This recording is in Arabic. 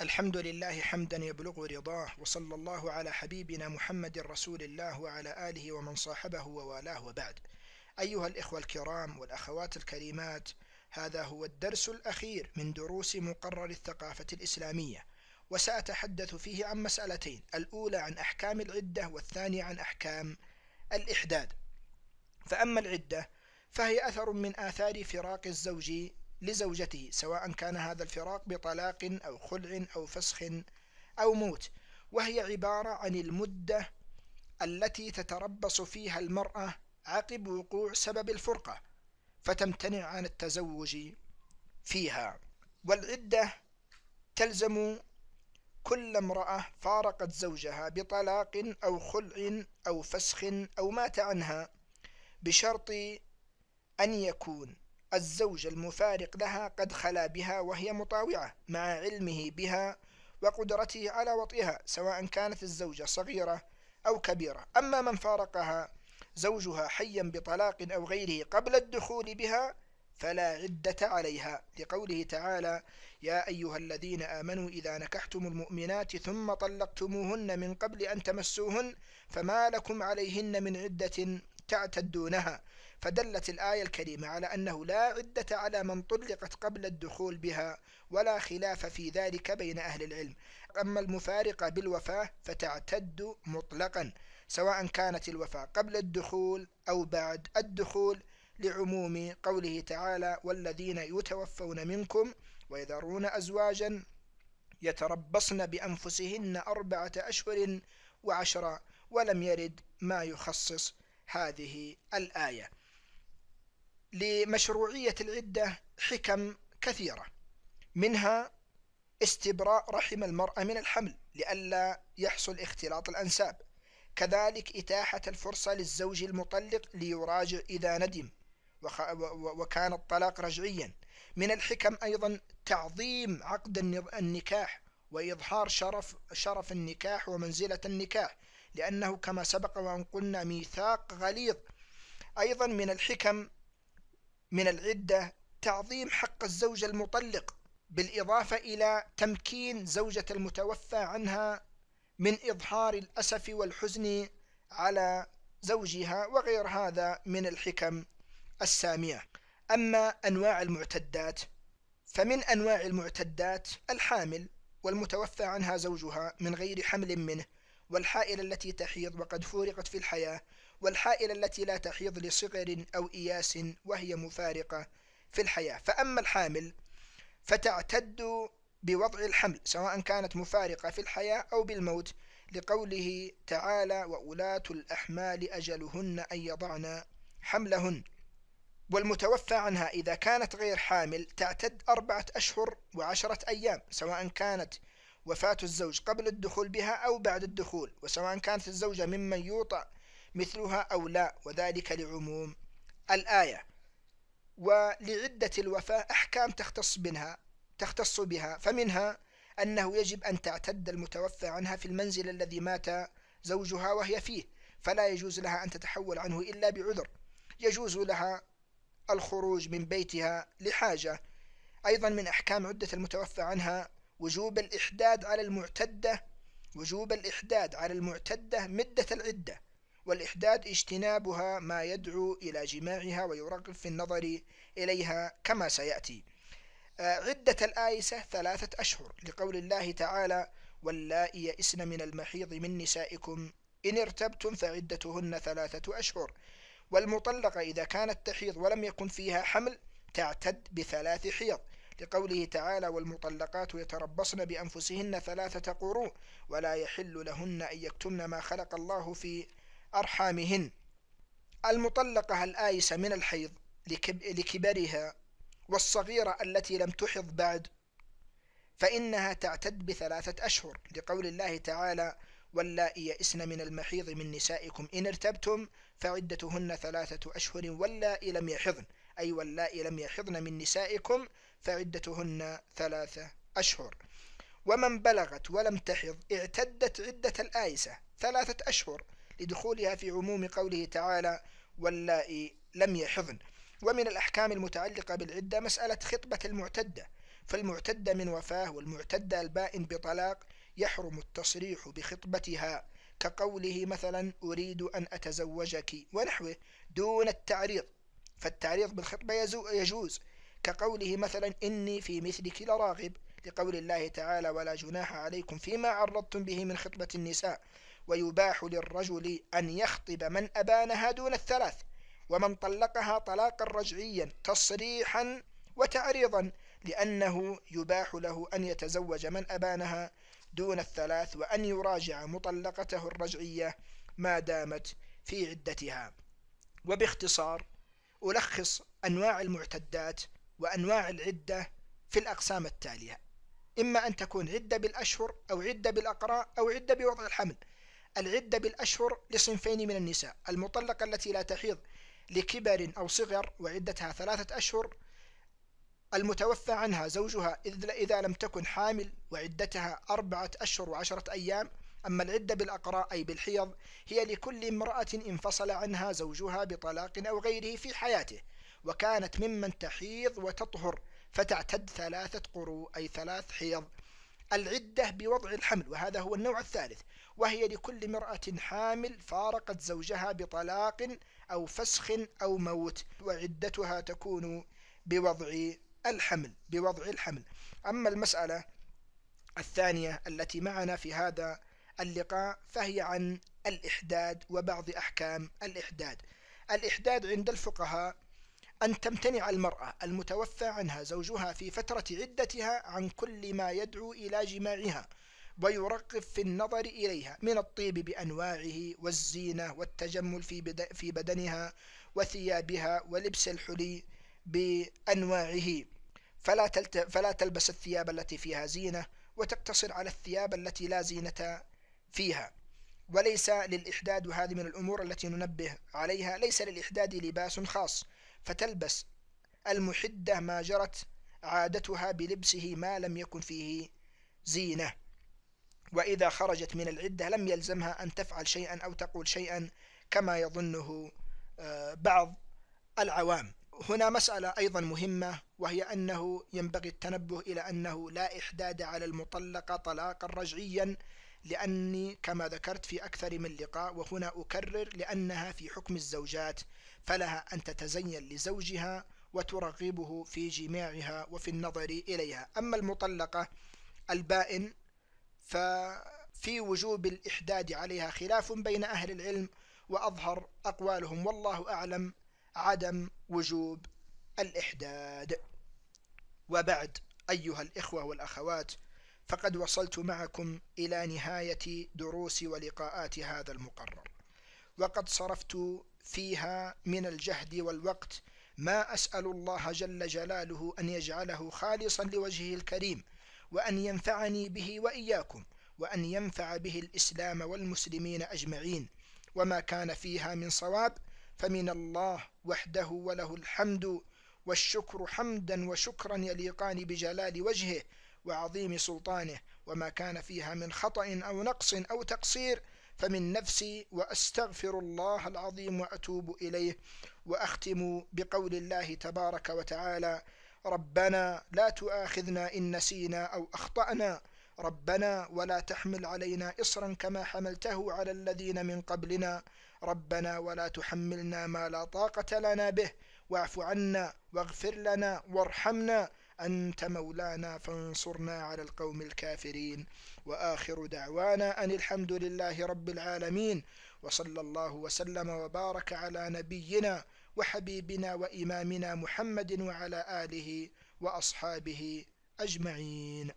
الحمد لله حمدا يبلغ رضاه وصلى الله على حبيبنا محمد رسول الله وعلى آله ومن صاحبه ووالاه وبعد أيها الإخوة الكرام والأخوات الكريمات هذا هو الدرس الأخير من دروس مقرر الثقافة الإسلامية وسأتحدث فيه عن مسألتين الأولى عن أحكام العدة والثانية عن أحكام الإحداد فأما العدة فهي أثر من آثار فراق الزوج لزوجته سواء كان هذا الفراق بطلاق أو خلع أو فسخ أو موت وهي عبارة عن المدة التي تتربص فيها المرأة عقب وقوع سبب الفرقة فتمتنع عن التزوج فيها والعدة تلزم كل امرأة فارقت زوجها بطلاق أو خلع أو فسخ أو مات عنها بشرط أن يكون الزوج المفارق لها قد خلا بها وهي مطاوعة مع علمه بها وقدرته على وطئها سواء كانت الزوجة صغيرة أو كبيرة أما من فارقها زوجها حيا بطلاق أو غيره قبل الدخول بها فلا عدة عليها لقوله تعالى يا أيها الذين آمنوا إذا نكحتم المؤمنات ثم طلقتموهن من قبل أن تمسوهن فما لكم عليهن من عدة تعتدونها فدلت الآية الكريمة على أنه لا عدة على من طلقت قبل الدخول بها ولا خلاف في ذلك بين أهل العلم أما المفارقة بالوفاة فتعتد مطلقا سواء كانت الوفاة قبل الدخول أو بعد الدخول لعموم قوله تعالى والذين يتوفون منكم ويذرون أزواجا يتربصن بأنفسهن أربعة أشهر وعشرة ولم يرد ما يخصص هذه الآية لمشروعية العدة حكم كثيرة منها استبراء رحم المرأة من الحمل لئلا يحصل اختلاط الأنساب كذلك إتاحة الفرصة للزوج المطلق ليراجع إذا ندم وكان الطلاق رجعيا من الحكم أيضا تعظيم عقد النكاح وإظهار شرف شرف النكاح ومنزلة النكاح لأنه كما سبق وأن قلنا ميثاق غليظ أيضا من الحكم من العدة تعظيم حق الزوج المطلق بالإضافة إلى تمكين زوجة المتوفى عنها من إظهار الأسف والحزن على زوجها وغير هذا من الحكم السامية أما أنواع المعتدات فمن أنواع المعتدات الحامل والمتوفى عنها زوجها من غير حمل منه والحائل التي تحيض وقد فورقت في الحياة والحائل التي لا تحيض لصغر أو إياس وهي مفارقة في الحياة فأما الحامل فتعتد بوضع الحمل سواء كانت مفارقة في الحياة أو بالموت لقوله تعالى وأولاة الأحمال أجلهن أن يضعن حملهن والمتوفى عنها إذا كانت غير حامل تعتد أربعة أشهر وعشرة أيام سواء كانت وفاة الزوج قبل الدخول بها أو بعد الدخول وسواء كانت الزوجة ممن يوطأ مثلها أو لا وذلك لعموم الآية ولعدة الوفاة أحكام تختص منها تختص بها فمنها أنه يجب أن تعتد المتوفى عنها في المنزل الذي مات زوجها وهي فيه فلا يجوز لها أن تتحول عنه إلا بعذر يجوز لها الخروج من بيتها لحاجة أيضا من أحكام عدة المتوفى عنها وجوب الإحداد على المعتدة وجوب الإحداد على المعتدة مدة العدة والإحداد اجتنابها ما يدعو إلى جماعها ويرغب في النظر إليها كما سيأتي آه، عدة الآيسة ثلاثة أشهر لقول الله تعالى واللائي يئسن من المحيض من نسائكم إن ارتبتم فعدتهن ثلاثة أشهر والمطلقة إذا كانت تحيض ولم يكن فيها حمل تعتد بثلاث حيض لقوله تعالى والمطلقات يتربصن بأنفسهن ثلاثة قروء ولا يحل لهن أن يكتمن ما خلق الله في أرحامهن المطلقة الآيسة من الحيض لكبرها والصغيرة التي لم تحض بعد فإنها تعتد بثلاثة أشهر لقول الله تعالى واللائي يئسن من المحيض من نسائكم إن ارتبتم فعدتهن ثلاثة أشهر واللائي لم يحضن أي واللائي لم يحضن من نسائكم فعدتهن ثلاثة أشهر ومن بلغت ولم تحض اعتدت عدة الآيسة ثلاثة أشهر لدخولها في عموم قوله تعالى واللائي لم يحضن ومن الأحكام المتعلقة بالعدة مسألة خطبة المعتدة فالمعتدة من وفاة والمعتدة البائن بطلاق يحرم التصريح بخطبتها كقوله مثلا أريد أن أتزوجك ونحوه دون التعريض فالتعريض بالخطبة يجوز كقوله مثلا إني في مثلك لراغب لقول الله تعالى ولا جناح عليكم فيما عرضتم به من خطبة النساء ويباح للرجل أن يخطب من أبانها دون الثلاث ومن طلقها طلاقا رجعيا تصريحا وتعريضا لأنه يباح له أن يتزوج من أبانها دون الثلاث وأن يراجع مطلقته الرجعية ما دامت في عدتها وباختصار ألخص أنواع المعتدات وأنواع العدة في الأقسام التالية إما أن تكون عدة بالأشهر أو عدة بالأقراء أو عدة بوضع الحمل العدة بالأشهر لصنفين من النساء المطلقة التي لا تحيض لكبر أو صغر وعدتها ثلاثة أشهر المتوفى عنها زوجها إذا لم تكن حامل وعدتها أربعة أشهر وعشرة أيام أما العدة بالأقراء أي بالحيض هي لكل امرأة انفصل عنها زوجها بطلاق أو غيره في حياته وكانت ممن تحيض وتطهر فتعتد ثلاثة قروء أي ثلاث حيض العدة بوضع الحمل وهذا هو النوع الثالث وهي لكل امرأة حامل فارقت زوجها بطلاق أو فسخ أو موت وعدتها تكون بوضع الحمل بوضع الحمل أما المسألة الثانية التي معنا في هذا اللقاء فهي عن الإحداد وبعض أحكام الإحداد الإحداد عند الفقهاء أن تمتنع المرأة المتوفى عنها زوجها في فترة عدتها عن كل ما يدعو إلى جماعها ويرقب في النظر إليها من الطيب بأنواعه والزينة والتجمل في, بد في بدنها وثيابها ولبس الحلي بأنواعه فلا, تلت فلا تلبس الثياب التي فيها زينة وتقتصر على الثياب التي لا زينة فيها وليس للإحداد وهذه من الأمور التي ننبه عليها ليس للإحداد لباس خاص فتلبس المحدة ما جرت عادتها بلبسه ما لم يكن فيه زينة وإذا خرجت من العدة لم يلزمها أن تفعل شيئا أو تقول شيئا كما يظنه آه، بعض العوام هنا مسألة أيضا مهمة وهي أنه ينبغي التنبه إلى أنه لا إحداد على المطلقة طلاقا رجعيا لأني كما ذكرت في أكثر من لقاء وهنا أكرر لأنها في حكم الزوجات فلها أن تتزين لزوجها وترغبه في جماعها وفي النظر إليها أما المطلقة البائن ففي وجوب الإحداد عليها خلاف بين أهل العلم وأظهر أقوالهم والله أعلم عدم وجوب الإحداد وبعد أيها الإخوة والأخوات فقد وصلت معكم إلى نهاية دروس ولقاءات هذا المقرر وقد صرفت فيها من الجهد والوقت ما أسأل الله جل جلاله أن يجعله خالصا لوجهه الكريم وأن ينفعني به وإياكم وأن ينفع به الإسلام والمسلمين أجمعين وما كان فيها من صواب فمن الله وحده وله الحمد والشكر حمدا وشكرا يليقان بجلال وجهه وعظيم سلطانه وما كان فيها من خطأ أو نقص أو تقصير فمن نفسي وأستغفر الله العظيم وأتوب إليه وأختم بقول الله تبارك وتعالى ربنا لا تؤاخذنا إن نسينا أو أخطأنا ربنا ولا تحمل علينا إصرا كما حملته على الذين من قبلنا ربنا ولا تحملنا ما لا طاقة لنا به واعف عنا واغفر لنا وارحمنا أنت مولانا فانصرنا على القوم الكافرين وآخر دعوانا أن الحمد لله رب العالمين وصلى الله وسلم وبارك على نبينا وحبيبنا وإمامنا محمد وعلى آله وأصحابه أجمعين